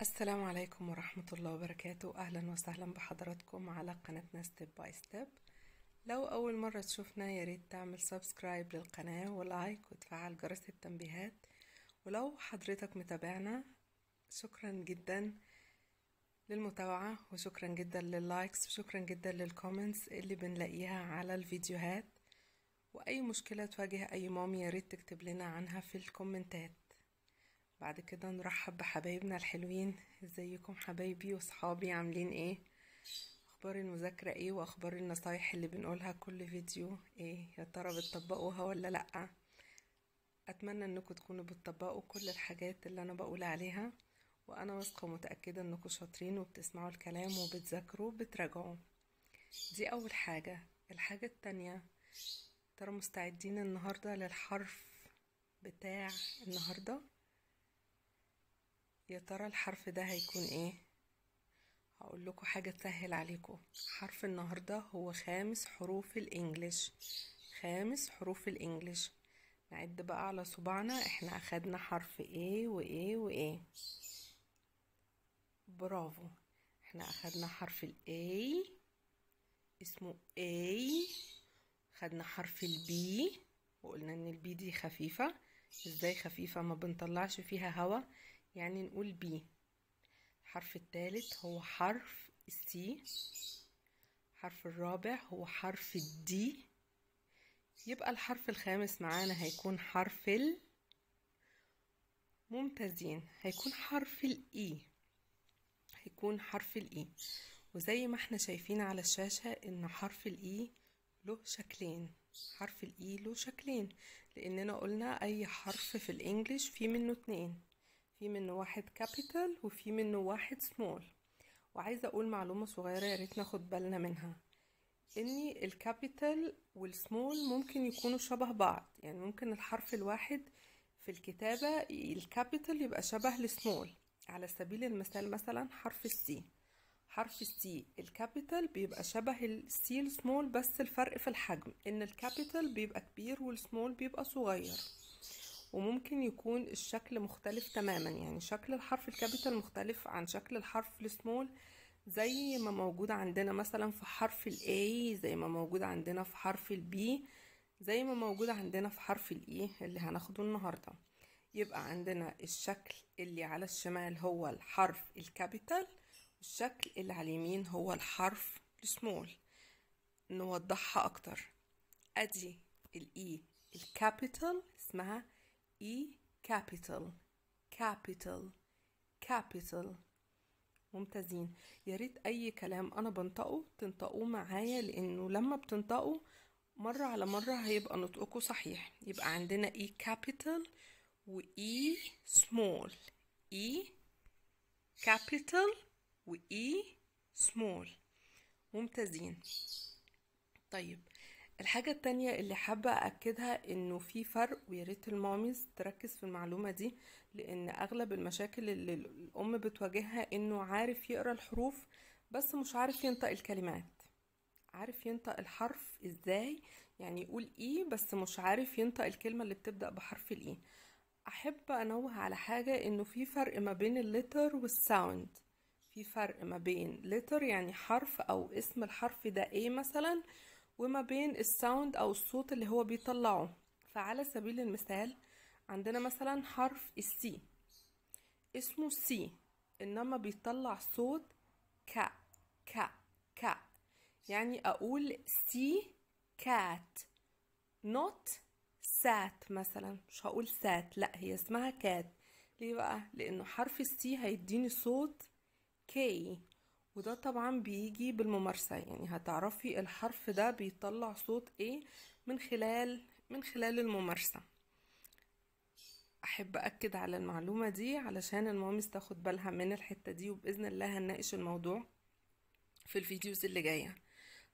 السلام عليكم ورحمة الله وبركاته أهلا وسهلا بحضراتكم على قناتنا ستيب باي ستيب لو أول مرة تشوفنا ياريت تعمل سبسكرايب للقناة ولايك وتفعل جرس التنبيهات ولو حضرتك متابعنا شكرا جدا للمتابعة وشكرا جدا لللايكس وشكرا جدا للكومنتس اللي بنلاقيها على الفيديوهات وأي مشكلة تواجه أي مام ياريت تكتب لنا عنها في الكومنتات بعد كده نرحب بحبايبنا الحلوين ازيكم حبايبي وصحابي عاملين ايه اخبار المذاكرة ايه واخبار النصايح اللي بنقولها كل فيديو ايه يا ترى بتطبقوها ولا لأ اتمنى انكم تكونوا بتطبقوا كل الحاجات اللي انا بقول عليها وانا واثقة ومتأكدة انكم شاطرين وبتسمعوا الكلام وبتذاكروا وبتراجعوا دي اول حاجة الحاجة التانية ترى مستعدين النهاردة للحرف بتاع النهارده يا ترى الحرف ده هيكون ايه هقول لكم حاجة تسهل عليكم حرف النهاردة هو خامس حروف الانجليش خامس حروف الانجليش نعد بقى على صباعنا احنا اخدنا حرف ايه وايه وايه برافو احنا اخدنا حرف الاي اسمه اي خدنا حرف البي وقلنا ان البي دي خفيفة ازاي خفيفة ما بنطلعش فيها هوا يعني نقول بي الحرف الثالث هو حرف السي الحرف الرابع هو حرف الدي يبقى الحرف الخامس معانا هيكون حرف ال ممتازين هيكون حرف الاي e. هيكون حرف الاي e. وزي ما احنا شايفين على الشاشة ان حرف الاي e له شكلين حرف الاي له شكلين لاننا قلنا اي حرف في الانجليش فيه منه اتنين في منه واحد كابيتال وفي منه واحد سمول وعايزه اقول معلومه صغيره يا ريت ناخد بالنا منها ان الكابيتال والسمول ممكن يكونوا شبه بعض يعني ممكن الحرف الواحد في الكتابه الكابيتال يبقى شبه السمول على سبيل المثال مثلا حرف السي حرف السي الكابيتال بيبقى شبه السي السمول بس الفرق في الحجم ان الكابيتال بيبقى كبير والسمول بيبقى صغير وممكن يكون الشكل مختلف تماما يعني شكل الحرف الكابيتال مختلف عن شكل الحرف السمول زي ما موجود عندنا مثلا في حرف الاي زي ما موجود عندنا في حرف البي زي ما موجود عندنا في حرف الاي e اللي هناخده النهاردة يبقى عندنا الشكل اللي على الشمال هو الحرف الكابيتال والشكل اللي على اليمين هو الحرف السمول نوضحها أكتر أدي الإي e الكابيتال اسمها E capital capital capital ممتازين يا ريت اي كلام انا بنطقه تنطقوه معايا لانه لما بتنطقوا مرة على مرة هيبقى نطقكم صحيح يبقى عندنا E capital و E small E capital و E small ممتازين طيب الحاجة التانية اللي حابة أكدها إنه في فرق ويا ريت الماميز تركز في المعلومة دي لأن أغلب المشاكل اللي الأم بتواجهها إنه عارف يقرأ الحروف بس مش عارف ينطق الكلمات عارف ينطق الحرف إزاي يعني يقول إيه e بس مش عارف ينطق الكلمة اللي بتبدأ بحرف الإيه e. أحب أنوه على حاجة إنه في فرق ما بين اللتر والساوند في فرق ما بين لتر يعني حرف أو اسم الحرف ده إيه مثلاً وما بين الساوند او الصوت اللي هو بيطلعه فعلى سبيل المثال عندنا مثلا حرف السي اسمه سي انما بيطلع صوت كا كا كا يعني اقول سي كات نوت سات مثلا مش هقول سات لا هي اسمها كات ليه بقى لانه حرف السي هيديني صوت كي وده طبعا بيجي بالممارسة يعني هتعرفي الحرف ده بيطلع صوت ايه من خلال من خلال الممارسة احب اكد على المعلومة دي علشان الماميز تاخد بالها من الحتة دي وباذن الله هنناقش الموضوع في الفيديوز اللي جاية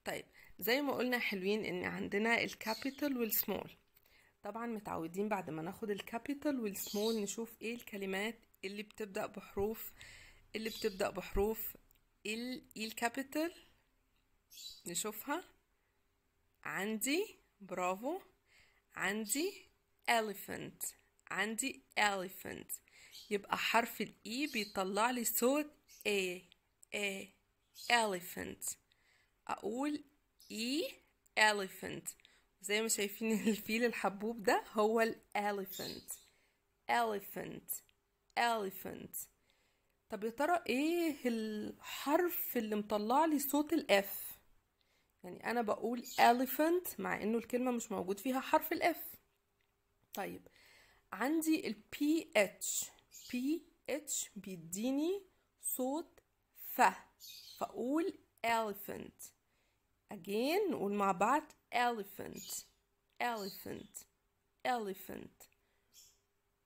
طيب زي ما قلنا حلوين ان عندنا الكابيتال والسمول طبعا متعودين بعد ما ناخد الكابيتال والسمول نشوف ايه الكلمات اللي بتبدأ بحروف اللي بتبدأ بحروف ايه الكابيتال نشوفها عندي برافو عندي elephant عندي elephant يبقى حرف الاي e بيطلع لي صوت a a elephant اقول e elephant زي ما شايفين الفيل الحبوب ده هو الاليفنت elephant elephant طب يا ترى ايه الحرف اللي مطلع لي صوت الاف يعني انا بقول elephant مع انه الكلمه مش موجود فيها حرف الاف طيب عندي ال PH PH بيديني صوت ف فاقول elephant again نقول مع بعض elephant elephant elephant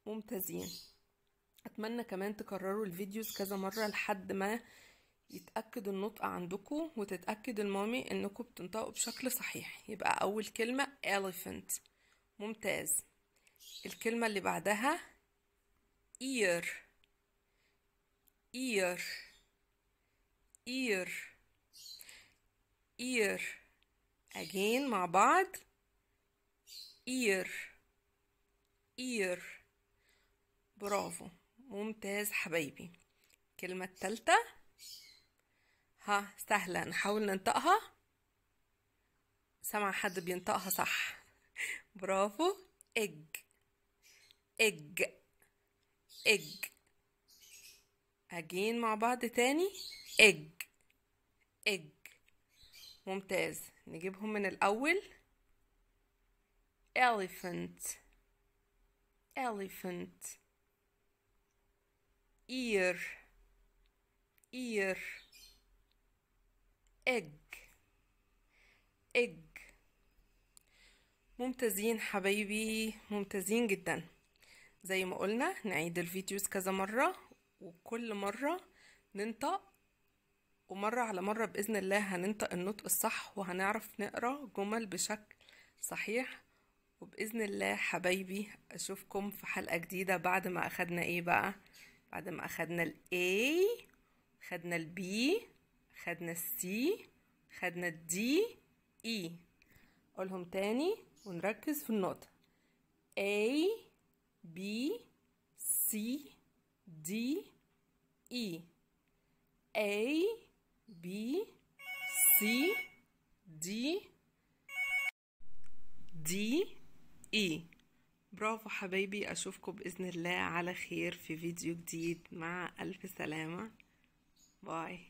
ممتازين اتمنى كمان تكرروا الفيديوز كذا مرة لحد ما يتأكد النطق عندكم وتتأكد المامي انكم بتنطقوا بشكل صحيح يبقى اول كلمة elephant ممتاز الكلمة اللي بعدها ear ear ear ear again مع بعض ear ear برافو ممتاز حبايبي الكلمة التالتة ها سهلة نحاول ننطقها سمع حد بينطقها صح برافو اج اج اج اجين مع بعض تاني اج اج ممتاز نجيبهم من الأول elephant elephant ear ear egg egg ممتازين حبايبي ممتازين جدا زي ما قلنا نعيد الفيديوز كذا مرة وكل مرة ننطق ومرة على مرة بإذن الله هننطق النطق الصح وهنعرف نقرأ جمل بشكل صحيح وبإذن الله حبايبي أشوفكم في حلقة جديدة بعد ما أخدنا إيه بقى بعد ما أخدنا ال A خدنا ال B خدنا ال C خدنا ال D E قولهم تاني ونركز في النقطة A B C D E A B C برافو حبايبي اشوفكم باذن الله على خير في فيديو جديد مع الف سلامه باي